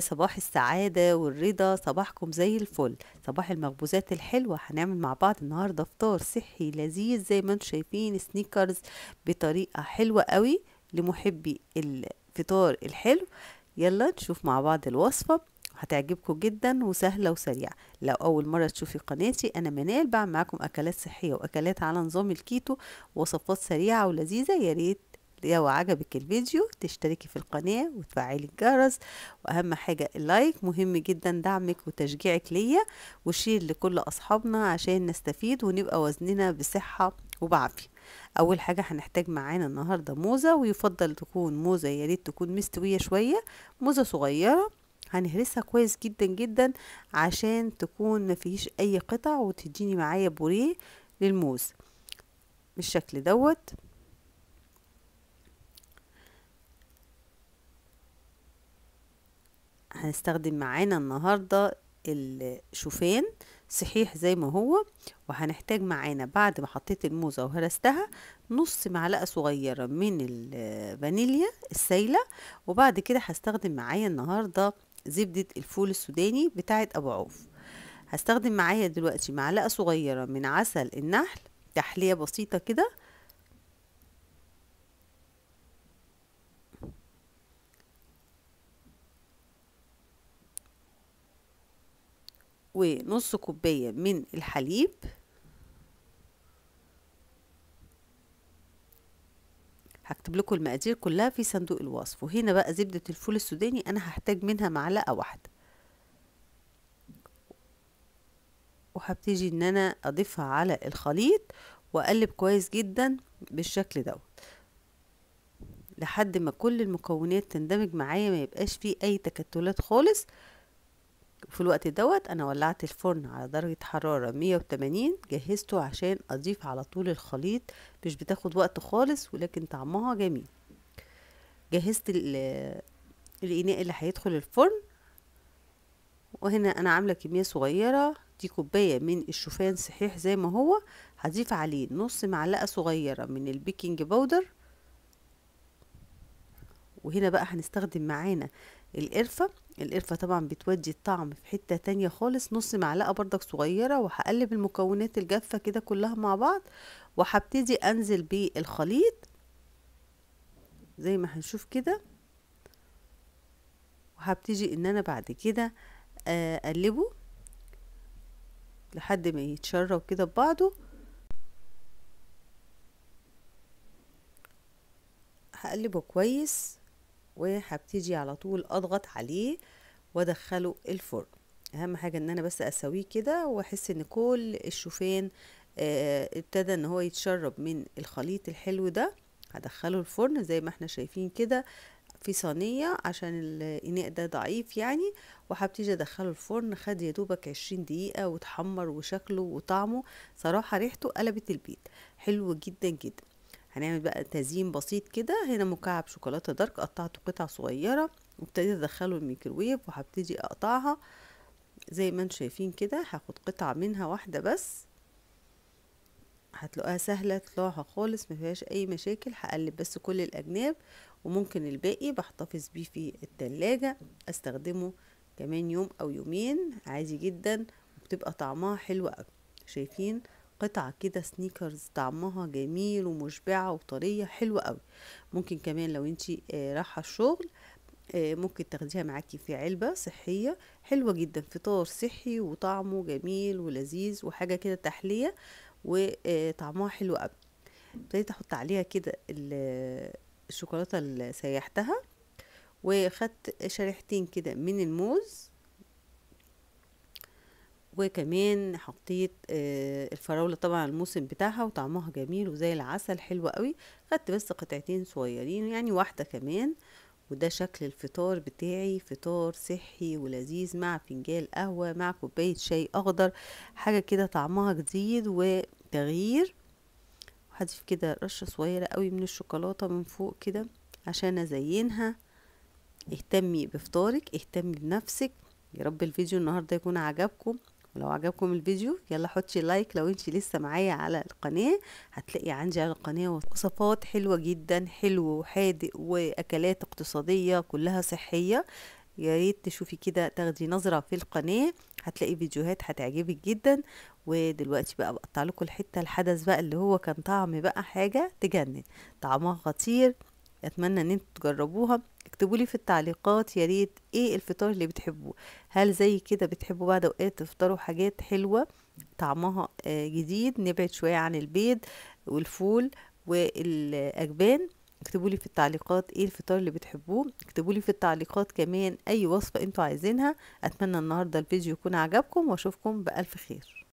صباح السعادة والرضا صباحكم زي الفل صباح المخبوزات الحلوة هنعمل مع بعض النهاردة فطار صحي لذيذ زي ما انتم شايفين سنيكرز بطريقة حلوة قوي لمحبي الفطار الحلو يلا نشوف مع بعض الوصفة هتعجبكم جدا وسهلة وسريعة لو أول مرة تشوفي قناتي أنا منال بعمل معاكم أكلات صحية وأكلات على نظام الكيتو وصفات سريعة ولذيذة ياريت لو عجبك الفيديو تشتركي في القناة وتفعلي الجرس وأهم حاجة اللايك مهم جدا دعمك وتشجيعك ليا وشير لكل أصحابنا عشان نستفيد ونبقى وزننا بصحة وبعافية أول حاجة هنحتاج معانا النهاردة موزة ويفضل تكون موزة ياريت تكون مستوية شوية موزة صغيرة هنهرسها كويس جدا جدا عشان تكون مفيش أي قطع وتديني معايا بوريه للموز بالشكل دوت هنستخدم معانا النهاردة الشوفان صحيح زي ما هو وهنحتاج معانا بعد ما حطيت الموزة وهرستها نص معلقة صغيرة من الفانيليا السايلة وبعد كده هستخدم معايا النهاردة زبدة الفول السوداني بتاعة أبو عوف هستخدم معايا دلوقتي معلقة صغيرة من عسل النحل تحلية بسيطة كده ونص كوباية من الحليب هكتب لكم المقادير كلها في صندوق الوصف وهنا بقى زبدة الفول السوداني أنا هحتاج منها معلقة واحدة وهبتدي ان انا اضيفها على الخليط واقلب كويس جدا بالشكل دوت لحد ما كل المكونات تندمج معايا ما يبقاش فيه اي تكتلات خالص في الوقت دوت انا ولعت الفرن على درجة حرارة 180 جهزته عشان اضيف على طول الخليط مش بتاخد وقت خالص ولكن طعمها جميل جهزت الاناء اللي هيدخل الفرن وهنا انا عاملة كمية صغيرة دي كوباية من الشوفان صحيح زي ما هو هضيف عليه نص معلقة صغيرة من البيكنج باودر وهنا بقى هنستخدم معانا القرفة القرفة طبعا بتودي الطعم في حتة تانية خالص نص معلقة بردك صغيرة وهقلب المكونات الجافة كده كلها مع بعض وهبتدي انزل بالخليط زي ما هنشوف كده وهبتدي ان انا بعد كده آه، اقلبه لحد ما يتشرب كده ببعضه هقلبه كويس وهبتدي على طول اضغط عليه وادخله الفرن اهم حاجه ان انا بس اسويه كده واحس ان كل الشوفان آه ابتدى ان هو يتشرب من الخليط الحلو ده هدخله الفرن زي ما احنا شايفين كده في صينية عشان الإناء ده ضعيف يعني وهبتدي أدخله الفرن خد يدوبك عشرين دقيقة وتحمر وشكله وطعمه صراحة ريحته قلبت البيت حلو جدا جدا هنعمل بقى تزيين بسيط كده هنا مكعب شوكولاته دارك قطعته قطع صغيره وابتديت ادخله الميكروويف وهبتدي اقطعها زي ما انتم شايفين كده هاخد قطعه منها واحده بس هتلاقوها سهله تطلعها خالص ما فيهاش اي مشاكل هقلب بس كل الاجناب وممكن الباقي بحتفظ بيه في التلاجة استخدمه كمان يوم او يومين عادي جدا وبتبقى طعمها حلو قوي شايفين قطعة كده سنيكرز طعمها جميل ومشبعة وطرية حلوة قوي ممكن كمان لو انتي آه، رايحة الشغل آه، ممكن تاخديها معاكي في علبة صحية حلوة جدا فطار صحي وطعمه جميل ولذيذ وحاجة كده تحلية وطعمها آه، حلو قوي ابتديت احط عليها كده الشوكولاتة اللي سيحتها وخدت شريحتين كده من الموز وكمان حطيت آه، الفراولة طبعا الموسم بتاعها وطعمها جميل وزي العسل حلو قوي خدت بس قطعتين صغيرين يعني واحدة كمان وده شكل الفطار بتاعي فطار صحي ولذيذ مع فنجان قهوة مع كوباية شاي أخضر حاجة كده طعمها جديد وتغيير هضيف كده رشة صغيرة قوي من الشوكولاتة من فوق كده عشان أزينها اهتمي بفطارك اهتمي بنفسك يا رب الفيديو النهاردة يكون عجبكم ولو عجبكم الفيديو يلا حطي لايك لو انت لسه معايا على القناة هتلاقي عندي على القناة وصفات حلوة جدا حلو وحادق واكلات اقتصادية كلها صحية يا ريت تشوفي كده تاخدي نظرة في القناة هتلاقي فيديوهات هتعجبك جدا ودلوقتي بقى بقطع لكم الحتة الحدث بقى اللي هو كان طعم بقى حاجة تجنن طعمها خطير اتمنى ان انتوا تجربوها اكتبوا لي في التعليقات يا ريت ايه الفطار اللي بتحبوه هل زي كده بتحبوا بعد اوقات تفطروا حاجات حلوه طعمها آه، جديد نبعد شويه عن البيض والفول والاجبان اكتبوا لي في التعليقات ايه الفطار اللي بتحبوه اكتبوا لي في التعليقات كمان اي وصفه انتوا عايزينها اتمنى النهارده الفيديو يكون عجبكم واشوفكم بالف خير